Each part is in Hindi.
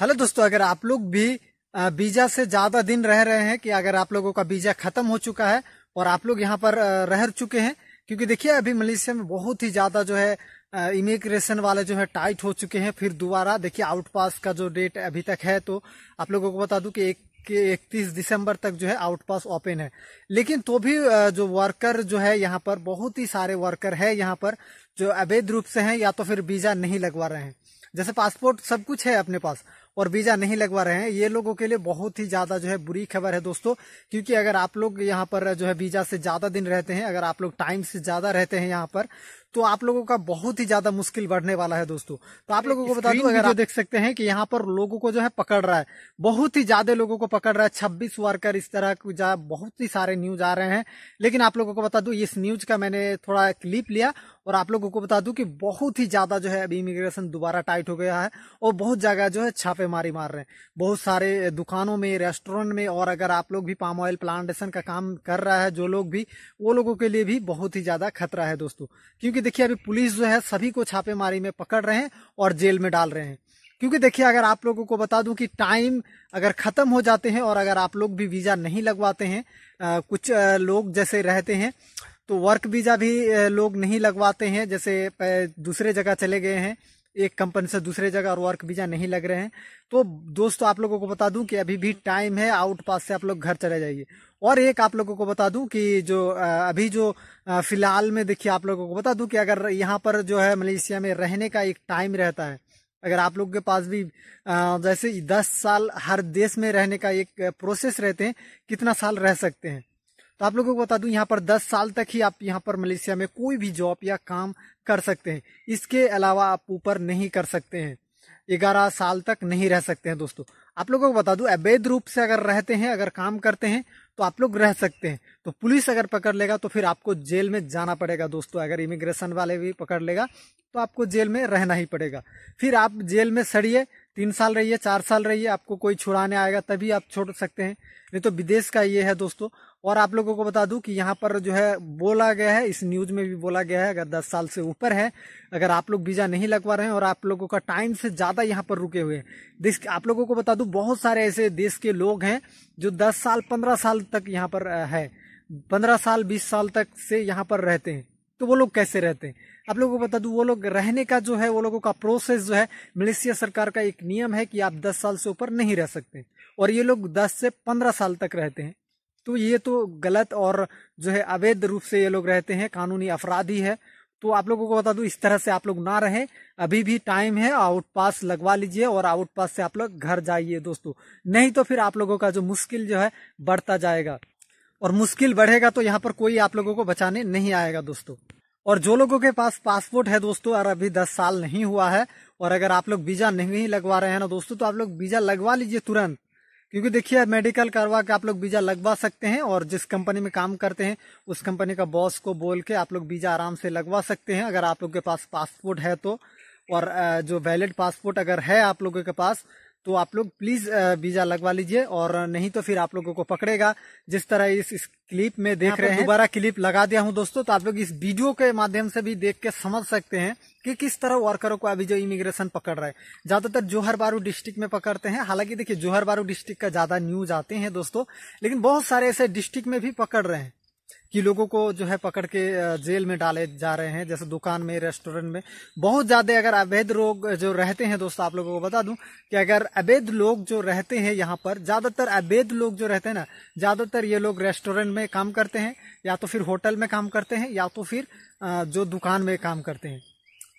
हेलो दोस्तों अगर आप लोग भी वीजा से ज्यादा दिन रह रहे हैं कि अगर आप लोगों का वीजा खत्म हो चुका है और आप लोग यहाँ पर रह चुके हैं क्योंकि देखिए अभी मलेशिया में बहुत ही ज्यादा जो है इमिग्रेशन वाले जो है टाइट हो चुके हैं फिर दोबारा देखिए आउट पास का जो डेट अभी तक है तो आप लोगों को बता दू की एक के इकतीस दिसंबर तक जो है आउट पास ओपन है लेकिन तो भी जो वर्कर जो है यहाँ पर बहुत ही सारे वर्कर है यहाँ पर जो अवैध रूप से हैं या तो फिर वीजा नहीं लगवा रहे हैं जैसे पासपोर्ट सब कुछ है अपने पास और वीजा नहीं लगवा रहे हैं ये लोगों के लिए बहुत ही ज्यादा जो है बुरी खबर है दोस्तों क्योंकि अगर आप लोग यहाँ पर जो है वीजा से ज्यादा दिन रहते हैं अगर आप लोग टाइम से ज्यादा रहते हैं यहाँ पर तो आप लोगों का बहुत ही ज्यादा मुश्किल बढ़ने वाला है दोस्तों तो आप लोगों को बता दूं अगर आप देख सकते हैं कि यहाँ पर लोगों को जो है पकड़ रहा है बहुत ही ज्यादा लोगों को पकड़ रहा है छब्बीस वर्कर इस तरह जा बहुत ही सारे न्यूज आ रहे हैं लेकिन आप लोगों को बता दू इस न्यूज का मैंने थोड़ा क्लिप लिया और आप लोगों को बता दू की बहुत ही ज्यादा जो है अभी इमिग्रेशन दोबारा टाइट हो गया है और बहुत जगह जो है छापेमारी मार रहे हैं बहुत सारे दुकानों में रेस्टोरेंट में और अगर आप लोग भी पाम ऑयल प्लांटेशन का काम कर रहा है जो लोग भी वो लोगों के लिए भी बहुत ही ज्यादा खतरा है दोस्तों क्योंकि क्योंकि देखिए अभी पुलिस जो है सभी को छापेमारी में पकड़ रहे हैं और जेल में डाल रहे हैं क्योंकि देखिए अगर आप लोगों को बता दूं कि टाइम अगर ख़त्म हो जाते हैं और अगर आप लोग भी वीज़ा नहीं लगवाते हैं आ, कुछ आ, लोग जैसे रहते हैं तो वर्क वीज़ा भी लोग नहीं लगवाते हैं जैसे दूसरे जगह चले गए हैं एक कंपनी से दूसरे जगह और वर्क वीजा नहीं लग रहे हैं तो दोस्तों आप लोगों को बता दूं कि अभी भी टाइम है आउट पास से आप लोग घर चले जाइए और एक आप लोगों को बता दूं कि जो अभी जो फिलहाल में देखिए आप लोगों को बता दूं कि अगर यहाँ पर जो है मलेशिया में रहने का एक टाइम रहता है अगर आप लोग के पास भी जैसे दस साल हर देश में रहने का एक प्रोसेस रहते हैं कितना साल रह सकते हैं तो आप लोगों को बता दूं यहाँ पर 10 साल तक ही आप यहाँ पर मलेशिया में कोई भी जॉब या काम कर सकते हैं इसके अलावा आप ऊपर नहीं कर सकते हैं ग्यारह साल तक नहीं रह सकते हैं दोस्तों आप लोगों को बता दूं अवैध रूप से अगर रहते हैं अगर काम करते हैं तो आप लोग रह सकते हैं तो पुलिस अगर पकड़ लेगा तो फिर आपको जेल में जाना पड़ेगा दोस्तों अगर इमिग्रेशन वाले भी पकड़ लेगा तो आपको जेल में रहना ही पड़ेगा फिर आप जेल में सड़िए तीन साल रहिए चार साल रहिए आपको कोई छुड़ाने आएगा तभी आप छोड़ सकते हैं नहीं तो विदेश का ये है दोस्तों और आप लोगों को बता दूं कि यहाँ पर जो है बोला गया है इस न्यूज़ में भी बोला गया है अगर 10 साल से ऊपर है अगर आप लोग वीज़ा नहीं लगवा रहे हैं और आप लोगों का टाइम से ज़्यादा यहाँ पर रुके हुए हैं देश आप लोगों को बता दूँ बहुत सारे ऐसे देश के लोग हैं जो दस साल पंद्रह साल तक यहाँ पर है पंद्रह साल बीस साल तक से यहाँ पर रहते हैं तो वो लोग कैसे रहते हैं आप लोगों को बता दू वो लोग रहने का जो है वो लोगों का प्रोसेस जो है मलेशिया सरकार का एक नियम है कि आप दस साल से ऊपर नहीं रह सकते और ये लोग दस से पंद्रह साल तक रहते हैं तो ये तो गलत और जो है अवैध रूप से ये लोग रहते हैं कानूनी अपराधी है तो आप लोगों को बता दू इस तरह से आप लोग ना रहे अभी भी टाइम है आउट पास लगवा लीजिए और आउट पास से आप लोग घर जाइए दोस्तों नहीं तो फिर आप लोगों का जो मुश्किल जो है बढ़ता जाएगा और मुश्किल बढ़ेगा तो यहाँ पर कोई आप लोगों को बचाने नहीं आएगा दोस्तों और जो लोगों के पास पासपोर्ट है दोस्तों और अभी दस साल नहीं हुआ है और अगर आप लोग वीजा नहीं लगवा रहे हैं ना दोस्तों तो आप लोग वीजा लगवा लीजिए तुरंत क्योंकि देखिए मेडिकल करवा के आप लोग वीजा लगवा सकते हैं और जिस कंपनी में काम करते हैं उस कंपनी का बॉस को बोल के आप लोग वीजा आराम से लगवा सकते हैं अगर आप लोग के पास पासपोर्ट है तो और जो वैलिड पासपोर्ट अगर है आप लोगों के पास तो आप लोग प्लीज वीजा लगवा लीजिए और नहीं तो फिर आप लोगों को पकड़ेगा जिस तरह इस, इस क्लिप में देख रहे हैं दोबारा क्लिप लगा दिया हूं दोस्तों तो आप लोग इस वीडियो के माध्यम से भी देख के समझ सकते हैं कि किस तरह वर्करों को अभी जो इमिग्रेशन पकड़ रहा है ज्यादातर जोहर बारू डिस्ट्रिक्ट में पकड़ते हैं हालांकि देखिये जोहर बारू डिस्ट्रिक्ट का ज्यादा न्यूज आते हैं दोस्तों लेकिन बहुत सारे ऐसे डिस्ट्रिक्ट में भी पकड़ रहे हैं कि लोगों को जो है पकड़ के जेल में डाले जा रहे हैं जैसे दुकान में रेस्टोरेंट में बहुत ज़्यादा अगर अवैध लोग जो रहते हैं दोस्तों आप लोगों को बता दूं कि अगर अवैध लोग जो रहते हैं यहाँ पर ज़्यादातर अवैध लोग जो रहते हैं ना ज़्यादातर ये लोग रेस्टोरेंट में काम करते हैं या तो फिर होटल में काम करते हैं या तो फिर जो दुकान में काम करते हैं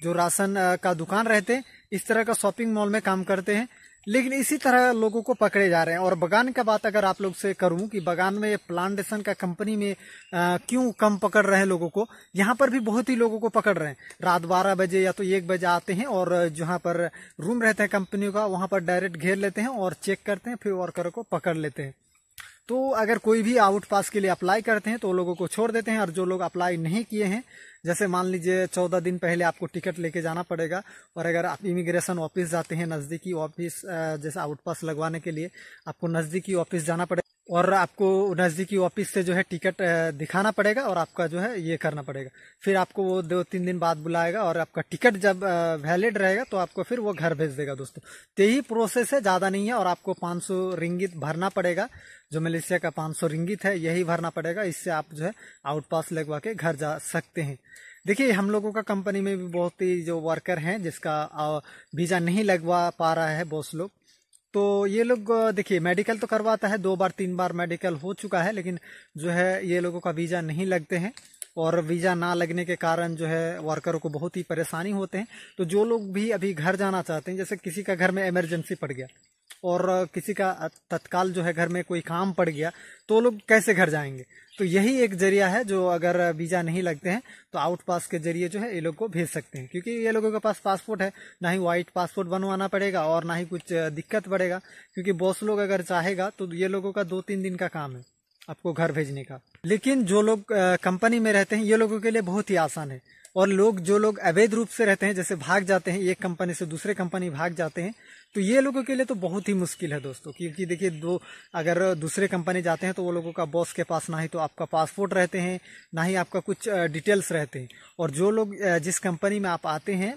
जो राशन का दुकान रहते हैं इस तरह का शॉपिंग मॉल में काम करते हैं लेकिन इसी तरह लोगों को पकड़े जा रहे हैं और बगान का बात अगर आप लोग से करूं कि बगान में प्लांटेशन का कंपनी में क्यों कम पकड़ रहे हैं लोगों को यहाँ पर भी बहुत ही लोगों को पकड़ रहे हैं रात बारह बजे या तो एक बजे आते हैं और जहां पर रूम रहते हैं कंपनी का वहाँ पर डायरेक्ट घेर लेते हैं और चेक करते हैं फिर वर्कर को पकड़ लेते हैं तो अगर कोई भी आउट पास के लिए अप्लाई करते हैं तो वो लोगों को छोड़ देते हैं और जो लोग अप्लाई नहीं किए हैं जैसे मान लीजिए चौदह दिन पहले आपको टिकट लेके जाना पड़ेगा और अगर आप इमिग्रेशन ऑफिस जाते हैं नज़दीकी ऑफिस जैसे आउट पास लगवाने के लिए आपको नज़दीकी ऑफिस जाना पड़ेगा और आपको नज़दीकी ऑफिस से जो है टिकट दिखाना पड़ेगा और आपका जो है ये करना पड़ेगा फिर आपको वो दो तीन दिन बाद बुलाएगा और आपका टिकट जब वैलिड रहेगा तो आपको फिर वो घर भेज देगा दोस्तों तो यही प्रोसेस है ज़्यादा नहीं है और आपको 500 रिंगित भरना पड़ेगा जो मलेशिया का 500 रिंगित है यही भरना पड़ेगा इससे आप जो है आउट पास लगवा के घर जा सकते हैं देखिए हम लोगों का कंपनी में भी बहुत ही जो वर्कर हैं जिसका वीज़ा नहीं लगवा पा रहा है बहुत लोग तो ये लोग देखिए मेडिकल तो करवाता है दो बार तीन बार मेडिकल हो चुका है लेकिन जो है ये लोगों का वीज़ा नहीं लगते हैं और वीज़ा ना लगने के कारण जो है वर्करों को बहुत ही परेशानी होते हैं तो जो लोग भी अभी घर जाना चाहते हैं जैसे किसी का घर में इमरजेंसी पड़ गया और किसी का तत्काल जो है घर में कोई काम पड़ गया तो लोग कैसे घर जाएंगे तो यही एक जरिया है जो अगर वीज़ा नहीं लगते हैं तो आउट पास के जरिए जो है ये लोग को भेज सकते हैं क्योंकि ये लोगों के पास पासपोर्ट है ना ही वाइट पासपोर्ट बनवाना पड़ेगा और ना ही कुछ दिक्कत पड़ेगा क्योंकि बॉस लोग अगर चाहेगा तो ये लोगों का दो तीन दिन का काम है आपको घर भेजने का लेकिन जो लोग कंपनी में रहते हैं ये लोगों के लिए बहुत ही आसान है और लोग जो लोग अवैध रूप से रहते हैं जैसे भाग जाते हैं एक कंपनी से दूसरे कंपनी भाग जाते हैं तो ये लोगों के लिए तो बहुत ही मुश्किल है दोस्तों क्योंकि देखिए दो अगर दूसरे कंपनी जाते हैं तो वो लोगों का बॉस के पास ना ही तो आपका पासपोर्ट रहते हैं ना ही आपका कुछ डिटेल्स रहते हैं और जो लोग जिस कंपनी में आप आते हैं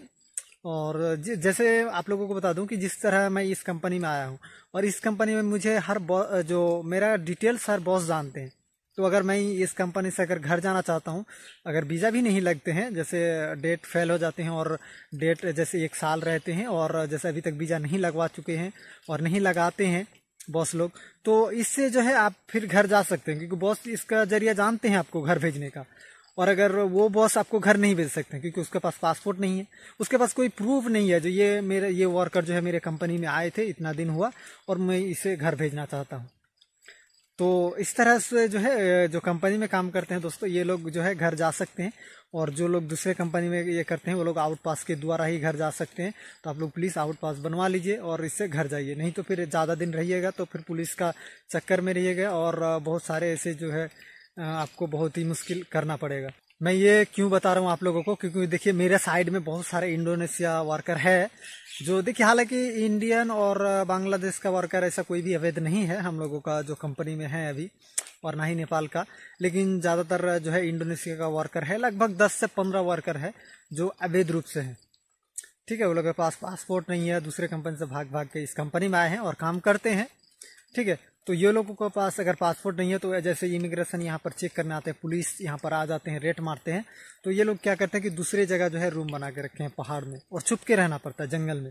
और जैसे आप लोगों को बता दूं कि जिस तरह मैं इस कंपनी में आया हूं और इस कंपनी में मुझे हर जो मेरा डिटेल्स हर बॉस जानते हैं तो अगर मैं इस कंपनी से अगर घर जाना चाहता हूँ अगर वीज़ा भी नहीं लगते हैं जैसे डेट फेल हो जाते हैं और डेट जैसे एक साल रहते हैं और जैसे अभी तक वीज़ा नहीं लगवा चुके हैं और नहीं लगाते हैं बॉस लोग तो इससे जो है आप फिर घर जा सकते हैं क्योंकि बॉस इसका जरिया जानते हैं आपको घर भेजने का और अगर वो बॉस आपको घर नहीं भेज सकते क्योंकि उसके पास पासपोर्ट नहीं है उसके पास कोई प्रूफ नहीं है जो ये मेरे ये वर्कर जो है मेरे कंपनी में आए थे इतना दिन हुआ और मैं इसे घर भेजना चाहता हूँ तो इस तरह से जो है जो कंपनी में काम करते हैं दोस्तों ये लोग जो है घर जा सकते हैं और जो लोग दूसरे कंपनी में ये करते हैं वो लोग आउट पास के द्वारा ही घर जा सकते हैं तो आप लोग पुलिस आउट पास बनवा लीजिए और इससे घर जाइए नहीं तो फिर ज़्यादा दिन रहिएगा तो फिर पुलिस का चक्कर में रहिएगा और बहुत सारे ऐसे जो है आपको बहुत ही मुश्किल करना पड़ेगा मैं ये क्यों बता रहा हूँ आप लोगों को क्योंकि देखिए मेरे साइड में बहुत सारे इंडोनेशिया वर्कर है जो देखिए हालांकि इंडियन और बांग्लादेश का वर्कर ऐसा कोई भी अवैध नहीं है हम लोगों का जो कंपनी में है अभी और ना ही नेपाल का लेकिन ज़्यादातर जो है इंडोनेशिया का वर्कर है लगभग दस से पंद्रह वर्कर है जो अवैध रूप से हैं ठीक है वो लोग के पास पासपोर्ट नहीं है दूसरे कंपनी से भाग भाग के इस कंपनी में आए हैं और काम करते हैं ठीक है तो ये लोगों के पास अगर पासपोर्ट नहीं है तो जैसे इमिग्रेशन यहाँ पर चेक करने आते हैं पुलिस यहाँ पर आ जाते हैं रेट मारते हैं तो ये लोग क्या करते हैं कि दूसरे जगह जो है रूम बना के रखे हैं पहाड़ में और छुप के रहना पड़ता है जंगल में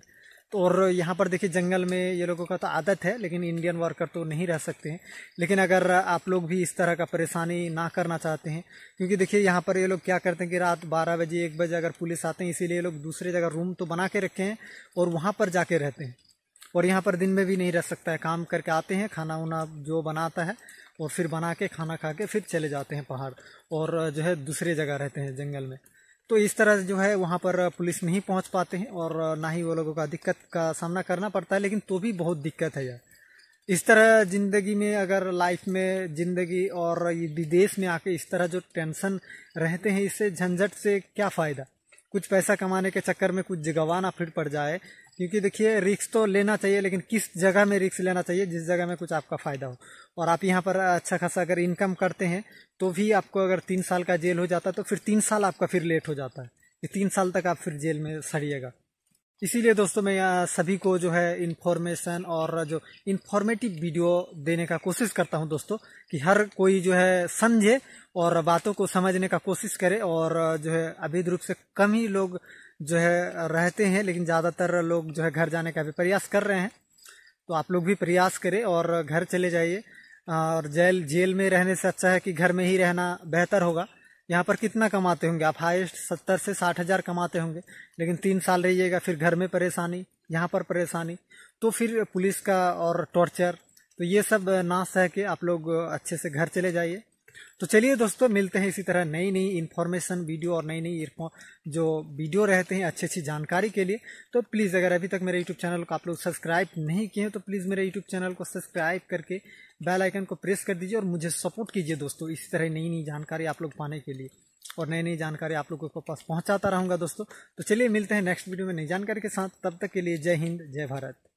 तो और यहाँ पर देखिए जंगल में ये लोगों का तो आदत है लेकिन इंडियन वर्कर तो नहीं रह सकते हैं लेकिन अगर आप लोग भी इस तरह का परेशानी ना करना चाहते हैं क्योंकि देखिए यहाँ पर ये लोग क्या करते हैं कि रात बारह बजे एक बजे अगर पुलिस आते हैं इसीलिए ये लोग दूसरे जगह रूम तो बना के रखे हैं और वहाँ पर जाके रहते हैं और यहाँ पर दिन में भी नहीं रह सकता है काम करके आते हैं खाना उना जो बनाता है और फिर बना के खाना खा के फिर चले जाते हैं पहाड़ और जो है दूसरे जगह रहते हैं जंगल में तो इस तरह जो है वहाँ पर पुलिस नहीं पहुँच पाते हैं और ना ही वो लोगों का दिक्कत का सामना करना पड़ता है लेकिन तो भी बहुत दिक्कत है यार इस तरह ज़िंदगी में अगर लाइफ में ज़िंदगी और विदेश में आके इस तरह जो टेंशन रहते हैं इससे झंझट से क्या फ़ायदा कुछ पैसा कमाने के चक्कर में कुछ गंवाना फिर पड़ जाए क्योंकि देखिए रिक्स तो लेना चाहिए लेकिन किस जगह में रिक्स लेना चाहिए जिस जगह में कुछ आपका फ़ायदा हो और आप यहाँ पर अच्छा खासा अगर इनकम करते हैं तो भी आपको अगर तीन साल का जेल हो जाता है तो फिर तीन साल आपका फिर लेट हो जाता है कि तीन साल तक आप फिर जेल में सड़िएगा इसीलिए दोस्तों मैं सभी को जो है इन्फॉर्मेशन और जो इन्फॉर्मेटिव वीडियो देने का कोशिश करता हूँ दोस्तों कि हर कोई जो है समझे और बातों को समझने का कोशिश करे और जो है अवैध रूप से कम ही लोग जो है रहते हैं लेकिन ज़्यादातर लोग जो है घर जाने का भी प्रयास कर रहे हैं तो आप लोग भी प्रयास करें और घर चले जाइए और जेल जेल में रहने से अच्छा है कि घर में ही रहना बेहतर होगा यहाँ पर कितना कमाते होंगे आप हाइस्ट सत्तर से साठ हज़ार कमाते होंगे लेकिन तीन साल रहिएगा फिर घर में परेशानी यहाँ पर परेशानी तो फिर पुलिस का और टॉर्चर तो ये सब ना सह के आप लोग अच्छे से घर चले जाइए तो चलिए दोस्तों मिलते हैं इसी तरह नई नई इन्फॉर्मेशन वीडियो और नई नई जो वीडियो रहते हैं अच्छी अच्छी जानकारी के लिए तो प्लीज़ अगर अभी तक मेरे यूट्यूब चैनल को आप लोग सब्सक्राइब नहीं किए हैं तो प्लीज़ मेरे यूट्यूब चैनल को सब्सक्राइब करके बेल आइकन को प्रेस कर दीजिए और मुझे सपोर्ट कीजिए दोस्तों इसी तरह नई नई जानकारी आप लोग पाने के लिए और नई नई जानकारी आप लोगों के पास पहुँचाता रहूँगा दोस्तों तो चलिए मिलते हैं नेक्स्ट वीडियो में नई जानकारी के साथ तब तक के लिए जय हिंद जय भारत